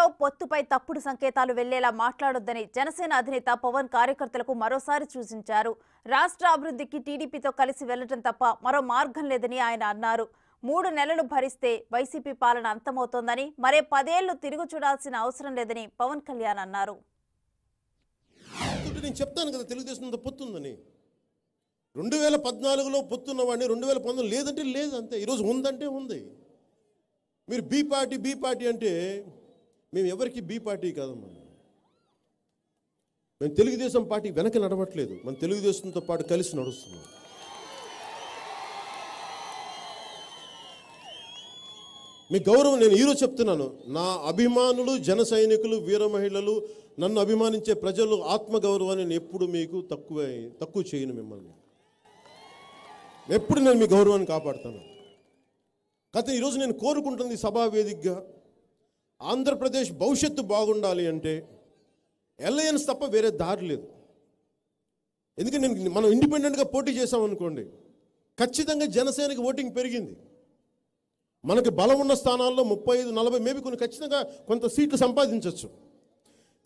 ఏమిటో పొత్తుపై తప్పుడు సంకేతాలు వెళ్లేలా మాట్లాడొద్దని జనసేన అధినేత పవన్ కార్యకర్తలకు మరోసారి సూచించారు రాష్ట్ర అభివృద్ధికి టీడీపీతో కలిసి వెళ్లడం తప్ప మరో మార్గం లేదని ఆయన అన్నారు మూడు నెలలు భరిస్తే వైసీపీ పాలన అంతమవుతోందని మరే పదేళ్లు తిరుగు చూడాల్సిన అవసరం లేదని పవన్ కళ్యాణ్ అన్నారు నేను చెప్తాను కదా తెలుగుదేశంతో పొత్తు ఉందని రెండు వేల పద్నాలుగులో పొత్తున్న వాడిని రెండు వేల పంతొమ్మిది లేదంటే లేదు అంతే ఈరోజు ఉందంటే ఉంది మీరు బీ పార్టీ బీ పార్టీ అంటే మేము ఎవరికి బీ పార్టీ కాదమ్మా మేము తెలుగుదేశం పార్టీ వెనక నడవట్లేదు మనం తెలుగుదేశంతో పాటు కలిసి నడుస్తున్నాం మీ గౌరవం నేను ఈరోజు చెప్తున్నాను నా అభిమానులు జన సైనికులు వీర మహిళలు నన్ను అభిమానించే ప్రజలు ఆత్మగౌరవాన్ని నేను ఎప్పుడు మీకు తక్కువ తక్కువ చేయను మిమ్మల్ని ఎప్పుడు నేను మీ గౌరవాన్ని కాపాడుతాను కాకపోతే ఈరోజు నేను కోరుకుంటుంది సభా వేదికగా ఆంధ్రప్రదేశ్ భవిష్యత్తు బాగుండాలి అంటే ఎల్ఐఎన్స్ తప్ప వేరే దారి లేదు ఎందుకంటే నేను మనం ఇండిపెండెంట్గా పోటీ చేసామనుకోండి ఖచ్చితంగా జనసేనకి ఓటింగ్ పెరిగింది మనకి బలం ఉన్న స్థానాల్లో ముప్పై ఐదు నలభై మేబీ కొన్ని ఖచ్చితంగా కొంత సీట్లు సంపాదించవచ్చు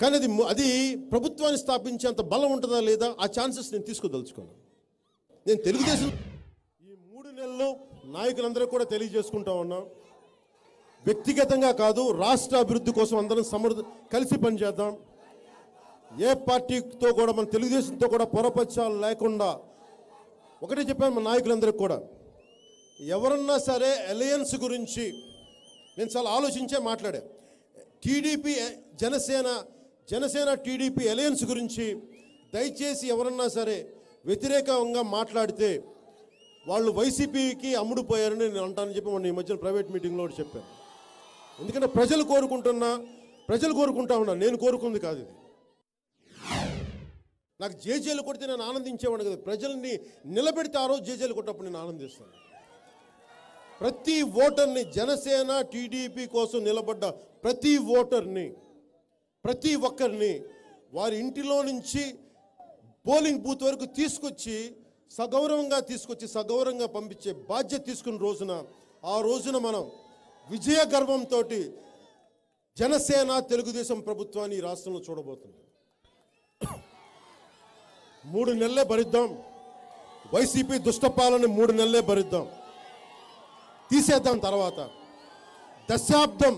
కానీ అది అది ప్రభుత్వాన్ని స్థాపించే అంత బలం ఉంటుందా లేదా ఆ ఛాన్సెస్ నేను తీసుకోదలుచుకోను నేను తెలుగుదేశం ఈ మూడు నెలలు నాయకులందరూ కూడా తెలియజేసుకుంటా ఉన్నాం వ్యక్తిగతంగా కాదు రాష్ట్ర అభివృద్ధి కోసం అందరం సమర్థ కలిసి పనిచేద్దాం ఏ పార్టీతో కూడా మన తెలుగుదేశంతో కూడా పొరపరచాలు లేకుండా ఒకటే చెప్పాను మన నాయకులందరికీ కూడా ఎవరన్నా సరే అలయన్స్ గురించి నేను చాలా ఆలోచించే మాట్లాడే TDP Janasena Janasena TDP alliance గురించి దయచేసి ఎవరన్నా సరే వ్యతిరేకంగా మాట్లాడితే వాళ్ళు వైసీపీకి అమ్ముడుపోయారని నేను అంటానని చెప్పి మొన్న ఈ మధ్యన ప్రైవేట్ మీటింగ్లో చెప్పాను ఎందుకంటే ప్రజలు కోరుకుంటున్నా ప్రజలు కోరుకుంటా ఉన్నా నేను కోరుకుంది కాదు ఇది నాకు జేజేలు కొడితే నేను ఆనందించేవాడు కదా ప్రజల్ని నిలబెడితే ఆ రోజు జేజేలు కొట్టప్పుడు నేను ఆనందిస్తాను ప్రతి ఓటర్ని జనసేన టీడీపీ కోసం నిలబడ్డ ప్రతి ఓటర్ని ప్రతి ఒక్కరిని వారి ఇంటిలో నుంచి పోలింగ్ బూత్ వరకు తీసుకొచ్చి సగౌరవంగా తీసుకొచ్చి సగౌరవంగా పంపించే బాధ్యత తీసుకున్న రోజున ఆ రోజున మనం విజయ గర్వంతో జనసేన తెలుగుదేశం ప్రభుత్వాన్ని రాష్ట్రంలో చూడబోతుంది మూడు నెలలే భరిద్దాం వైసీపీ దుష్టపాలని మూడు నెలలే భరిద్దాం తీసేద్దాం తర్వాత దశాబ్దం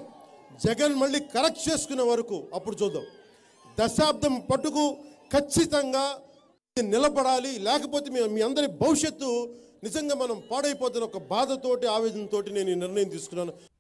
జగన్ మళ్ళీ కరెక్ట్ చేసుకునే వరకు అప్పుడు చూద్దాం దశాబ్దం పట్టుకు ఖచ్చితంగా నిలబడాలి లేకపోతే మేము మీ అందరి భవిష్యత్తు నిజంగా మనం పాడైపోతున్న ఒక బాధతోటి ఆవేదనతోటి నేను ఈ నిర్ణయం తీసుకున్నాను